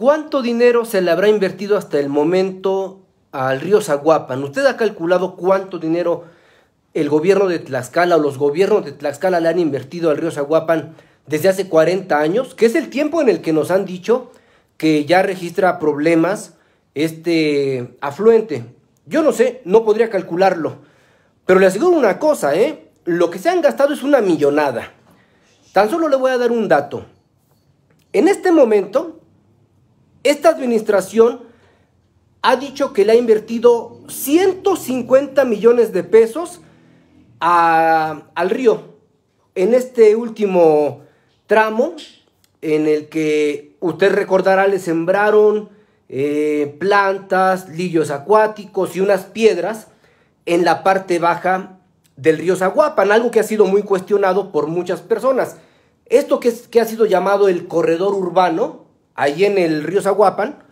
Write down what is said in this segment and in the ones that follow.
¿Cuánto dinero se le habrá invertido hasta el momento al río Zaguapan? ¿Usted ha calculado cuánto dinero el gobierno de Tlaxcala o los gobiernos de Tlaxcala le han invertido al río Zaguapan desde hace 40 años? Que es el tiempo en el que nos han dicho que ya registra problemas este afluente. Yo no sé, no podría calcularlo. Pero le aseguro una cosa, ¿eh? Lo que se han gastado es una millonada. Tan solo le voy a dar un dato. En este momento, esta administración ha dicho que le ha invertido 150 millones de pesos al río. En este último tramo, en el que usted recordará, le sembraron eh, plantas, lillos acuáticos y unas piedras en la parte baja del río Zaguapan, algo que ha sido muy cuestionado por muchas personas. Esto que, que ha sido llamado el corredor urbano, ahí en el río Zaguapan,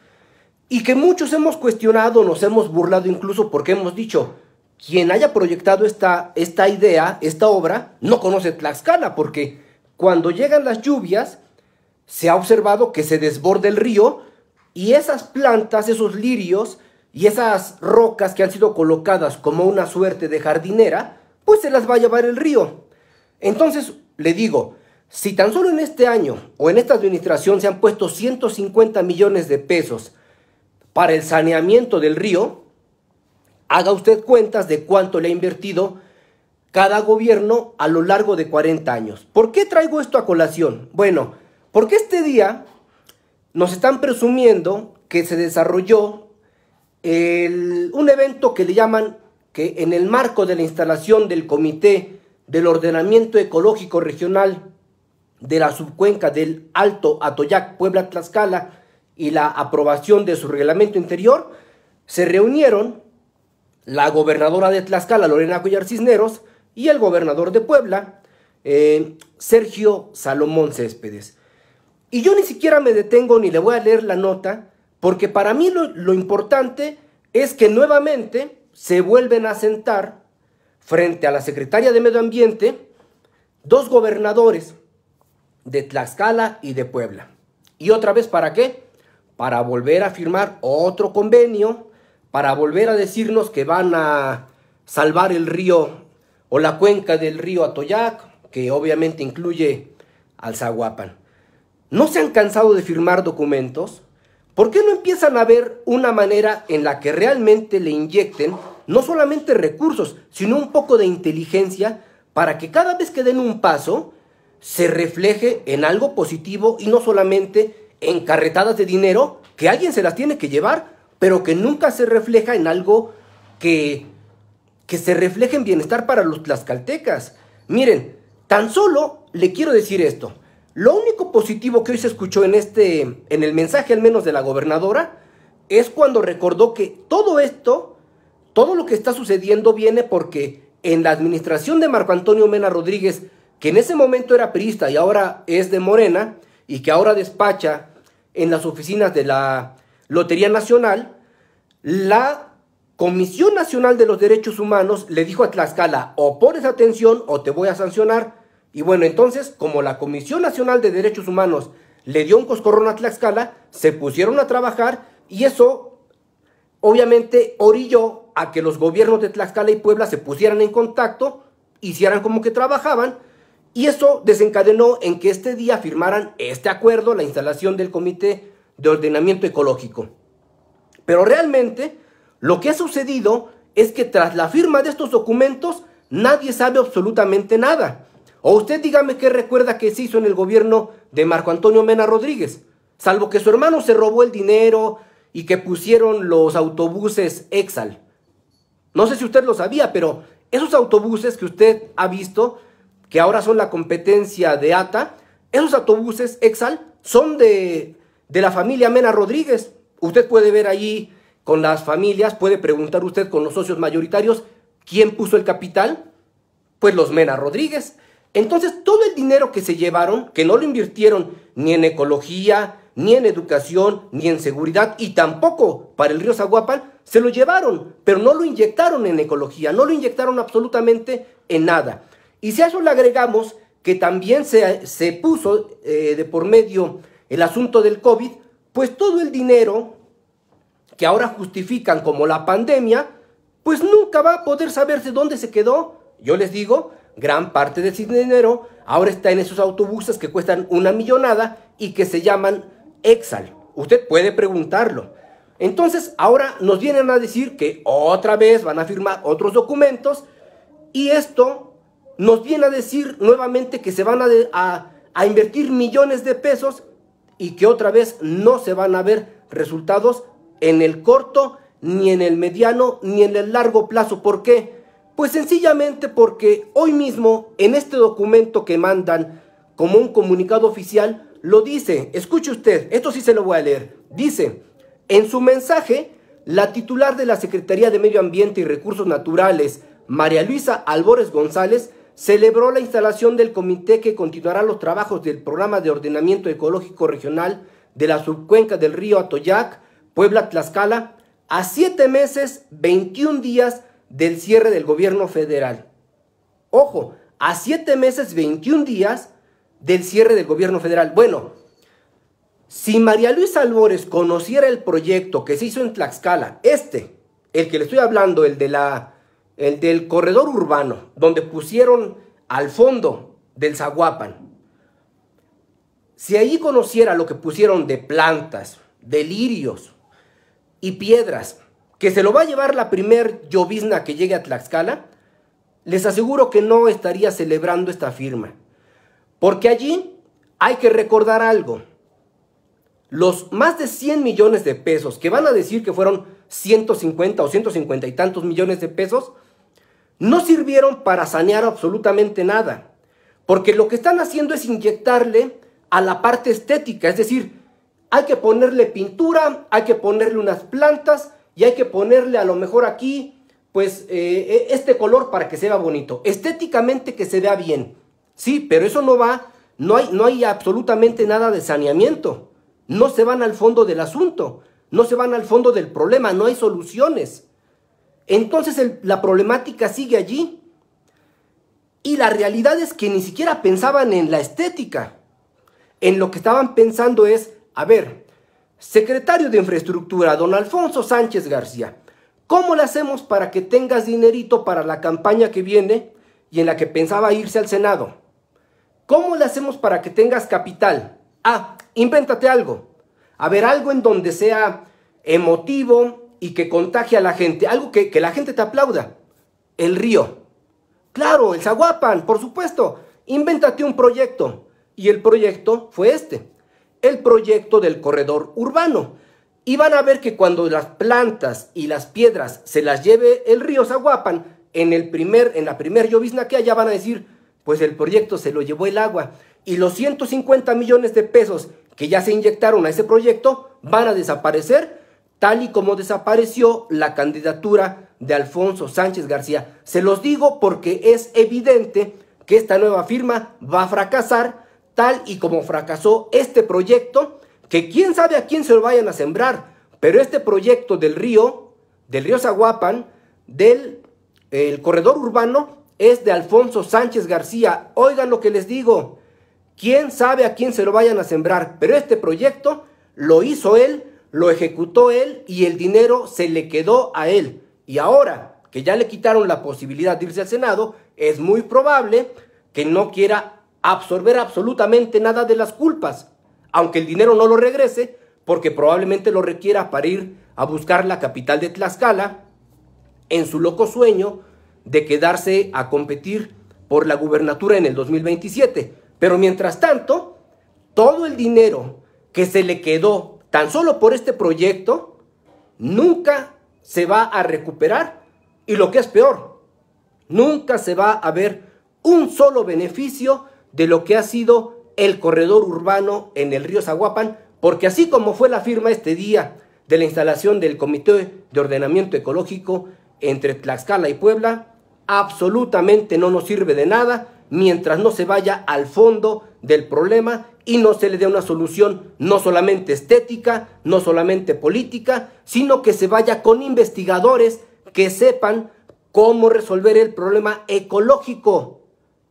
y que muchos hemos cuestionado, nos hemos burlado incluso porque hemos dicho, quien haya proyectado esta, esta idea, esta obra, no conoce Tlaxcala, porque cuando llegan las lluvias, se ha observado que se desborda el río y esas plantas, esos lirios y esas rocas que han sido colocadas como una suerte de jardinera, pues se las va a llevar el río. Entonces, le digo, si tan solo en este año o en esta administración se han puesto 150 millones de pesos para el saneamiento del río, haga usted cuentas de cuánto le ha invertido cada gobierno a lo largo de 40 años. ¿Por qué traigo esto a colación? Bueno, porque este día nos están presumiendo que se desarrolló un evento que le llaman que en el marco de la instalación del Comité del Ordenamiento Ecológico Regional de la subcuenca del Alto Atoyac Puebla Tlaxcala y la aprobación de su reglamento interior, se reunieron la gobernadora de Tlaxcala, Lorena Collar Cisneros, y el gobernador de Puebla, eh, Sergio Salomón Céspedes. Y yo ni siquiera me detengo ni le voy a leer la nota, porque para mí lo, lo importante es que nuevamente se vuelven a sentar frente a la secretaria de Medio Ambiente dos gobernadores de Tlaxcala y de Puebla. ¿Y otra vez para qué? Para volver a firmar otro convenio, para volver a decirnos que van a salvar el río o la cuenca del río Atoyac, que obviamente incluye al Zaguapan. ¿No se han cansado de firmar documentos? ¿Por qué no empiezan a ver una manera en la que realmente le inyecten no solamente recursos, sino un poco de inteligencia para que cada vez que den un paso se refleje en algo positivo y no solamente en carretadas de dinero que alguien se las tiene que llevar, pero que nunca se refleja en algo que, que se refleje en bienestar para los tlaxcaltecas. Miren, tan solo le quiero decir esto. Lo único positivo que hoy se escuchó en este en el mensaje al menos de la gobernadora es cuando recordó que todo esto, todo lo que está sucediendo viene porque en la administración de Marco Antonio Mena Rodríguez que en ese momento era priista y ahora es de Morena y que ahora despacha en las oficinas de la Lotería Nacional, la Comisión Nacional de los Derechos Humanos le dijo a Tlaxcala, o pones atención o te voy a sancionar. Y bueno, entonces, como la Comisión Nacional de Derechos Humanos le dio un coscorrón a Tlaxcala, se pusieron a trabajar y eso obviamente orilló a que los gobiernos de Tlaxcala y Puebla se pusieran en contacto, hicieran como que trabajaban y eso desencadenó en que este día firmaran este acuerdo, la instalación del Comité de Ordenamiento Ecológico. Pero realmente lo que ha sucedido es que tras la firma de estos documentos nadie sabe absolutamente nada. O usted dígame qué recuerda que se hizo en el gobierno de Marco Antonio Mena Rodríguez, salvo que su hermano se robó el dinero y que pusieron los autobuses Exal. No sé si usted lo sabía, pero esos autobuses que usted ha visto que ahora son la competencia de ATA, esos autobuses Exal son de, la familia Mena Rodríguez. Usted puede ver allí con las familias, puede preguntar usted con los socios mayoritarios quién puso el capital. Pues los Mena Rodríguez. Entonces, todo el dinero que se llevaron, que no lo invirtieron ni en ecología, ni en educación, ni en seguridad, y tampoco para el río Zaguapan, se lo llevaron, pero no lo inyectaron en ecología, no lo inyectaron absolutamente en nada. Y si a eso le agregamos que también se, puso eh, de por medio el asunto del COVID, pues todo el dinero que ahora justifican como la pandemia, pues nunca va a poder saberse dónde se quedó. Yo les digo, gran parte de ese dinero ahora está en esos autobuses que cuestan una millonada y que se llaman Exal. Usted puede preguntarlo. Entonces, ahora nos vienen a decir que otra vez van a firmar otros documentos y esto nos viene a decir nuevamente que se van a, invertir millones de pesos y que otra vez no se van a ver resultados en el corto, ni en el mediano, ni en el largo plazo. ¿Por qué? Pues sencillamente porque hoy mismo en este documento que mandan como un comunicado oficial, lo dice, escuche usted, esto sí se lo voy a leer, dice, en su mensaje, la titular de la Secretaría de Medio Ambiente y Recursos Naturales, María Luisa Albores González, celebró la instalación del comité que continuará los trabajos del programa de ordenamiento ecológico regional de la subcuenca del río Atoyac, Puebla, Tlaxcala, a siete meses, 21 días del cierre del gobierno federal. Ojo, a siete meses, 21 días del cierre del gobierno federal. Bueno, si María Luisa Albores conociera el proyecto que se hizo en Tlaxcala, este, el que le estoy hablando, el de la el del corredor urbano, donde pusieron al fondo del Zaguapan. Si allí conociera lo que pusieron de plantas, de lirios y piedras, que se lo va a llevar la primer llovizna que llegue a Tlaxcala, les aseguro que no estaría celebrando esta firma. Porque allí hay que recordar algo. Los más de 100 millones de pesos, que van a decir que fueron 150 o 150 y tantos millones de pesos, no sirvieron para sanear absolutamente nada, porque lo que están haciendo es inyectarle a la parte estética, es decir, hay que ponerle pintura, hay que ponerle unas plantas y hay que ponerle a lo mejor aquí, pues, eh, eh, este color para que se vea bonito, estéticamente que se vea bien, sí, pero eso no va, no hay, no hay absolutamente nada de saneamiento, no se van al fondo del asunto, no se van al fondo del problema, no hay soluciones. Entonces la problemática sigue allí. Y la realidad es que ni siquiera pensaban en la estética. En lo que estaban pensando es, a ver, secretario de infraestructura, don Alfonso Sánchez García, ¿cómo le hacemos para que tengas dinerito para la campaña que viene y en la que pensaba irse al Senado? ¿Cómo le hacemos para que tengas capital? Ah, invéntate algo. A ver, algo en donde sea emotivo, y que contagie a la gente, algo que, la gente te aplauda, el río. Claro, el Zaguapan, por supuesto. inventate un proyecto. Y el proyecto fue este, el proyecto del corredor urbano. Y van a ver que cuando las plantas y las piedras se las lleve el río Zaguapan, en, el primer, en la primera llovizna que haya van a decir, pues el proyecto se lo llevó el agua. Y los 150 millones de pesos que ya se inyectaron a ese proyecto van a desaparecer tal y como desapareció la candidatura de Alfonso Sánchez García. Se los digo porque es evidente que esta nueva firma va a fracasar tal y como fracasó este proyecto, que quién sabe a quién se lo vayan a sembrar, pero este proyecto del río, del río Zaguapan, del el corredor urbano, es de Alfonso Sánchez García. Oigan lo que les digo, quién sabe a quién se lo vayan a sembrar, pero este proyecto lo hizo él lo ejecutó él y el dinero se le quedó a él. Y ahora que ya le quitaron la posibilidad de irse al Senado, es muy probable que no quiera absorber absolutamente nada de las culpas, aunque el dinero no lo regrese, porque probablemente lo requiera para ir a buscar la capital de Tlaxcala en su loco sueño de quedarse a competir por la gubernatura en el 2027. Pero mientras tanto, todo el dinero que se le quedó tan solo por este proyecto, nunca se va a recuperar y lo que es peor, nunca se va a ver un solo beneficio de lo que ha sido el corredor urbano en el río Zaguapan, porque así como fue la firma este día de la instalación del Comité de Ordenamiento Ecológico entre Tlaxcala y Puebla, absolutamente no nos sirve de nada mientras no se vaya al fondo del problema y no se le dé una solución no solamente estética, no solamente política, sino que se vaya con investigadores que sepan cómo resolver el problema ecológico.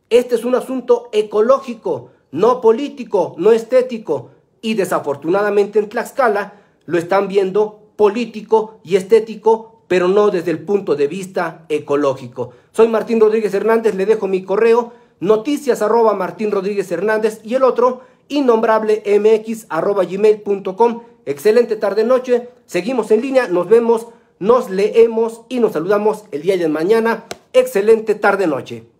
Este es un asunto ecológico, no político, no estético. Y desafortunadamente en Tlaxcala lo están viendo político y estético, pero no desde el punto de vista ecológico. Soy Martín Rodríguez Hernández, le dejo mi correo noticias arroba Martín Rodríguez Hernández y el otro innombrable mx arroba gmail.com. Excelente tarde noche, seguimos en línea, nos vemos, nos leemos y nos saludamos el día de mañana. Excelente tarde noche.